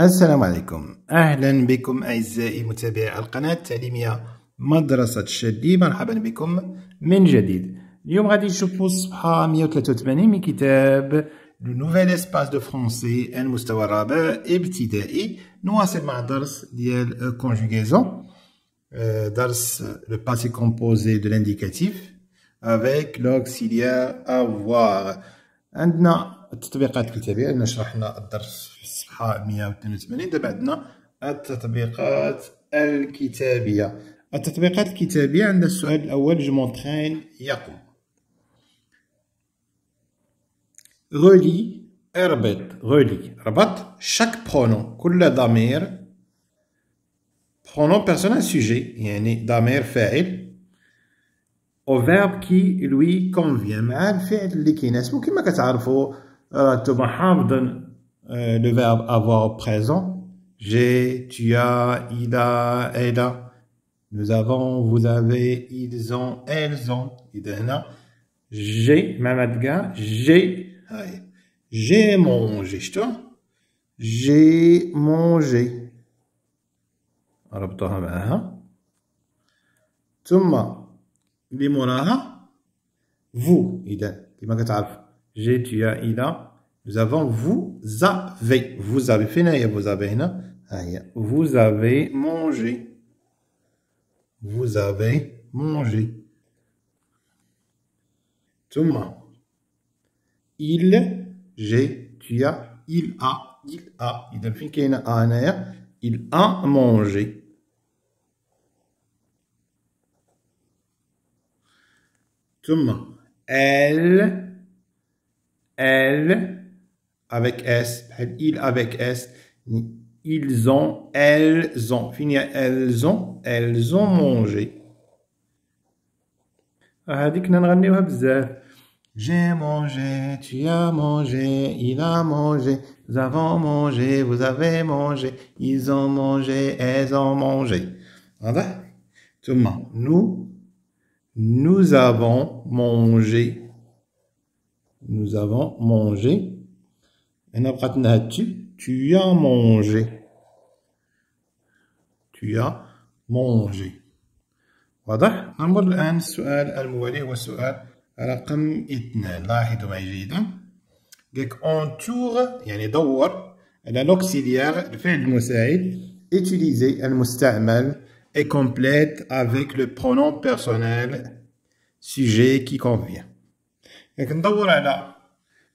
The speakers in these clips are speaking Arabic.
السلام عليكم أهلا بكم أعزائي متابعي القناة التعليمية مدرسة الشدي مرحبا بكم من جديد اليوم غادي نشوفوا الصفحة 183 من كتاب لو نوفيل اسباس دو فرونسي المستوى الرابع ابتدائي نواصل مع الدرس ديال كونجوغيزون آه، درس لو باسي كومبوزي دو لانديكاتيف avec l'auxiliaire avoir عندنا التطبيقات يعني بالتالي شرحنا الدرس في الصفحه 182 دابا عندنا التطبيقات الكتابيه التطبيقات الكتابيه عندنا السؤال الاول جو مونتخين يقوم غولي اربط غولي ربط شاك برونو كل ضمير برونو بيرسونال سوجي يعني ضمير فاعل او فيرب كي لوي كونفيان مع الفعل اللي كيناسبو كما كتعرفوا le euh, euh, verbe avoir présent. J'ai, tu as, il a, elle a. Nous avons, vous avez, ils ont, elles ont, J'ai, mamadga, j'ai, j'ai mangé, j'ai mangé. ربطها معها ثم اللي vous j'ai tu as il a nous avons vous avez. Vous avez fini vous avez ah, Vous avez mangé. Vous avez mangé. Thomas. Il, j'ai, tu as, il a, il a. Il a fini qu'il a Il a mangé. Thomas. Elle, elle, avec S, il avec S, ils ont, elles ont, à elles ont, elles ont mangé. J'ai mangé, tu as mangé, il a mangé, nous avons mangé, vous avez mangé, ils ont mangé, elles ont mangé. Nous, nous avons mangé. Nous avons mangé tu tu as mangé. Tu as mangé. واضح؟ نمر الان السؤال الموالي هو رقم لاحظوا يعني دور الفعل المساعد et complète avec le pronom personnel sujet qui convient. Donc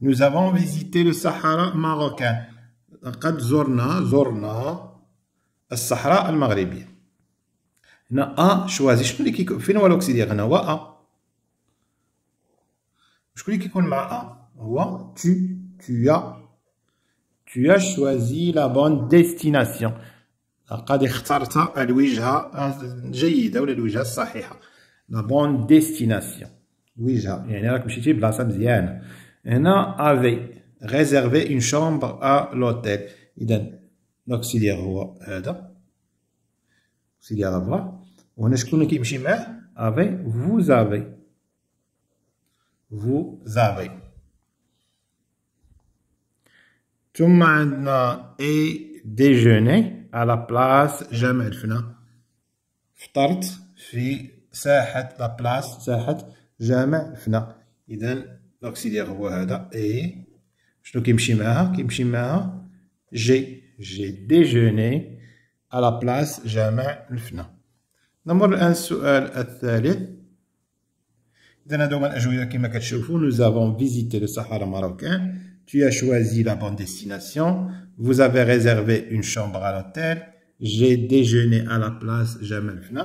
Nous avons visité le Sahara marocain. Nous avons زرنا الصحراء Sahara هنا ا شوازي شنو اللي كيكون فين هو هنا ا شكون tu as choisi la bonne destination la bonne destination oui, Il y Louisa. Et là, comme je dis, là, ça me dit, et là, avait réservé une chambre à l'hôtel. Il donne l'auxiliaire roi, Eda. Euh, l'auxiliaire roi. On est ce qu'on a qui me chime, avait, vous avez. Vous avez. Tu maintenant est déjeuner à la place Jamel Fna. Ftart, fi, sahat, la place, sahat. جامع déjeuné اذا la هو هذا اي شنو كيمشي nous avons visité le Sahara marocain tu as choisi la bonne destination vous avez réservé une chambre à l'hôtel j'ai déjeuné à la place Jamal Fna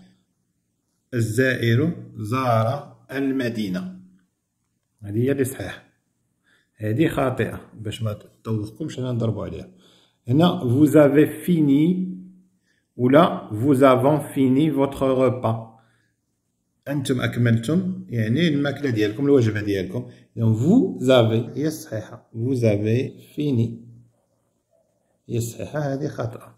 الزائر زار المدينة هذه هي اللي صحيح هذه خاطئة باش ما تطوقكمش انا نضربوا عليها هنا vous avez fini ولا vous avons fini votre repas انتم اكملتم يعني الماكله ديالكم الوجبه ديالكم دونك vous avez هي الصحيحه vous avez fini هي الصحيحه هذه خاطئه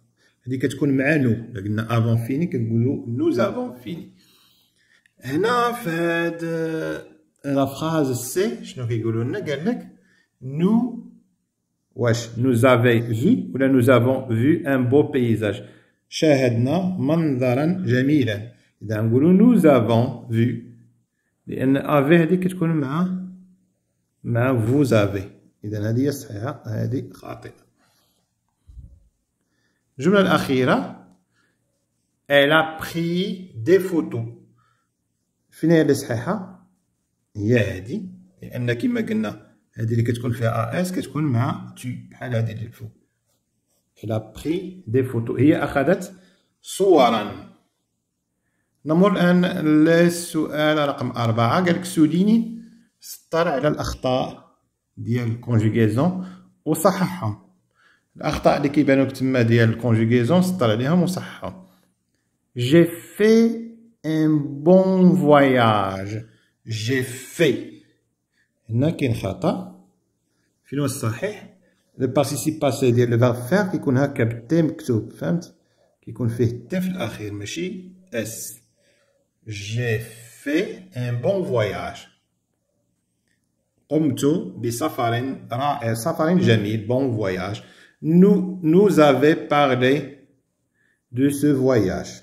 هذه كتكون مع نو قلنا افون فيني كنقولوا نو افون فيني هنا في هاد آه، لافراز سي شنو كيقولوا لنا قال لك نو واش نو زافي في ولا نو زافون في ان بو بيزاج شاهدنا منظرا جميلا اذا نقولوا نو زافون في لان افي هذه كتكون مع مع فو زافي اذا هذه صحيحه هذه خاطئه الجمله الاخيره elle a pris des photos الثنايه اللي صحيحه هي هذه لان كما قلنا هذه اللي كتكون فيها اس كتكون مع تي بحال هذه اللي الفوق الى بري دي فوتو هي اخذت صورا نمر الان للسؤال رقم أربعة قال لك سوديني سطر على الاخطاء ديال الكونجيغيزون وصححهم الاخطاء اللي كيبانوك تما ديال الكونجيغيزون سطر عليهم وصححهم جي في un bon voyage. J'ai fait. Nakin khata. Filon sahih. Le participe passé, c'est-à-dire le verbe faire qui connaît capté m'ksoub. Femme. Qui connaît fait tefl akhir si s. J'ai fait un bon voyage. Omtu bi safarin ra'a euh, safarin jamil. Bon voyage. Nous, nous avons parlé de ce voyage.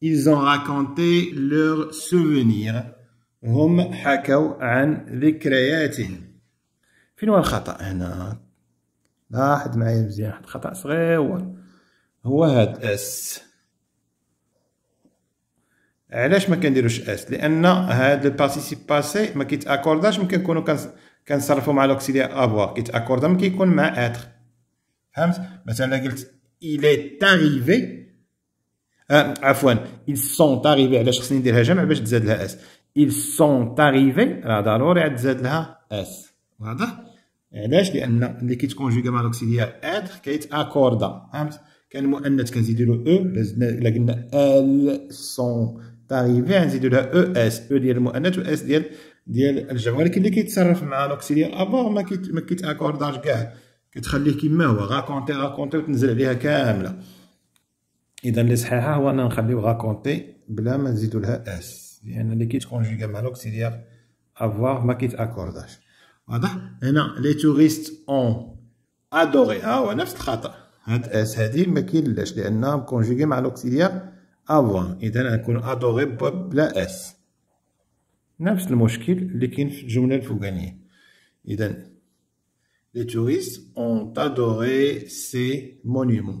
ils ont raconté leurs souvenirs هم حكوا عن ذكرياتهم فين هو الخطا هنا لاحظ معايا مزيان واحد الخطا صغير هو هاد اس علاش ما كنديروش اس لان هاد البارتيسيب باسي ما كيتاكورداش ممكن نكونوا كنصرفوا مع لوكسيليا افوار كيتاكوردا ممكن يكون مع اتر فهمت مثلا قلت الي est arrivé عفوا ils sont arrivés علاش خصني نديرها جمع باش تزاد لها اس ils sont arrivés راه ضروري عاد تزاد لها اس واضح علاش لان اللي كيتكونجوغا مع لوكسيليار اتر كيتاكوردا فهمت كان مؤنث كنزيدو e، له او الا قلنا ال سون تاريفي نزيدو لها او e، اس او e ديال المؤنث و اس ديال ديال الجمع ولكن اللي كيتصرف مع لوكسيليار افور ما كيت ما كيتاكورداش كاع كتخليه كيما هو غاكونتي غاكونتي وتنزل عليها كامله اذا اللي صحيحه هو انا نخليو غاكونتي بلا ما نزيدو لها اس لان لي اللي كيتكونجيغا مع لوكسيليير افواغ ما كيتاكورداش واضح هنا لي توريست اون ادوري ها هو نفس الخطا هاد اس هادي ما كاينلاش لانها كونجيكي مع لوكسيليير افواغ اذا غنكون ادوري بلا اس نفس المشكل اللي كاين في الجمله الفوقانيه اذا لي توريست اون ادوري سي مونيمون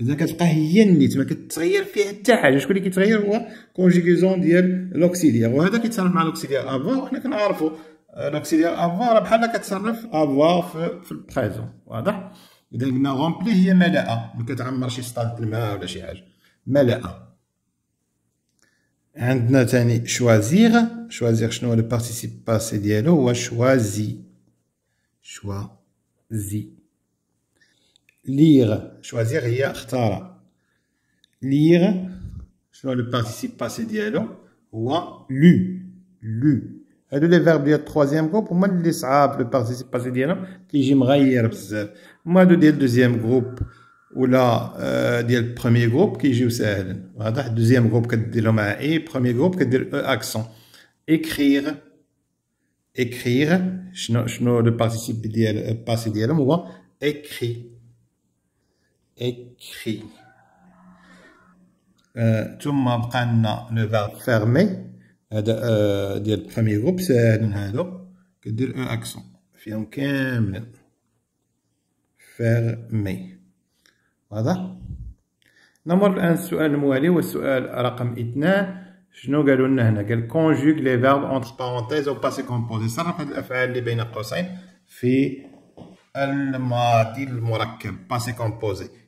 اذا كتبقى هي النيت ما كتغير فيها حتى حاجه شكون اللي كيتغير هو كونجيكيزون ديال لوكسيديا وهذا كيتصرف مع لوكسيديا افا وحنا كنعرفوا لوكسيديا افا راه بحال كتصرف افا في, في البريزون واضح اذا قلنا غومبلي هي ملاءه ما كتعمر شي سطال الماء ولا شي حاجه ملاءه عندنا تاني شوازيغ شوازيغ شنو هو لو بارتيسيپ باسي ديالو هو شوازي شوازي Lire. Choisir hier, Lire. شنو le participe passé ديالو Ou, lu. Lu. هادو لي فيرب ديال التخوازيام جروب هما لي صعاب لو pas, باسي ديالهم كيجي مغير بزاف هما هادو ديال دوزيام جروب ولا ديال بروميير جروب كيجيو واضح دوزيام جروب le مع اي بروميير جروب كدير او اكسون Écrire. Écrire. شنو شنو لو participe ديال هو écrit. écrit. ثم بقى لنا لو فيرب فيرمي هذا ديال البروميير جروب ساهل هادو كدير ان اكسون فيهم كاملين فيرمي واضح نمر الان السؤال الموالي والسؤال رقم اثنان شنو قالوا لنا هنا قال كونجوغ لي فيرب اونتر بارونتيز او باسي كومبوزي صرف هاد الافعال اللي بين قوسين في الماضي المركب باسي كومبوزي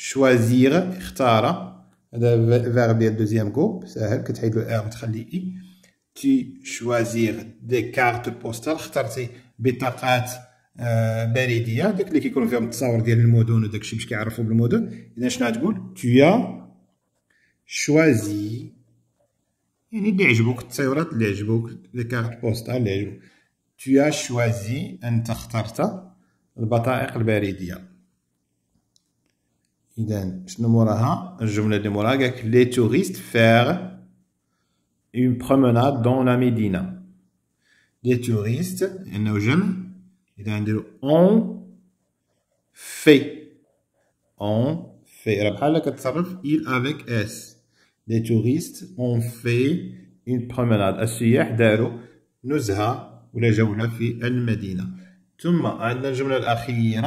شوازيغ اختار هذا فيرب ديال دوزيام جروب ساهل كتحيد له ار وتخلي اي تي شوازيغ دي كارت بوستال اخترتي بطاقات آه، بريديه داك اللي كيكون فيهم التصاور ديال المدن وداك الشيء باش كيعرفوا بالمدن اذا شنو غتقول يا شوازي يعني اللي عجبوك التصويرات اللي عجبوك لي كارت بوستال اللي عجبوك يا شوازي انت اخترت البطائق البريديه Uh-huh. Je voulais que les touristes font une promenade dans la médina. Les touristes, ils ont fait. Ils ont fait. ont fait. Ils ont fait. Les touristes, fait. ont fait. fait. ont fait. fait.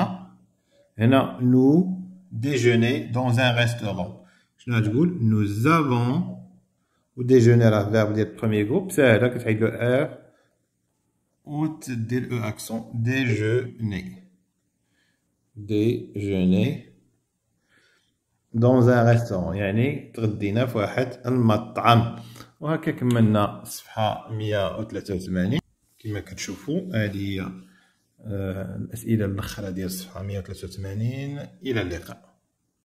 fait déjeuner dans un restaurant. Nous avons ou déjeuner à verbe dire premier groupe, c'est là que tu le R ou tu le accent déjeuner. Déjeuner dans un restaurant. يعني تغدينا في واحد المطعم. وهكا كملنا صفحة 183 كما كتشوفوا هذه هي آه، الاسئله الاخيره ديال الصفحه 183 الى اللقاء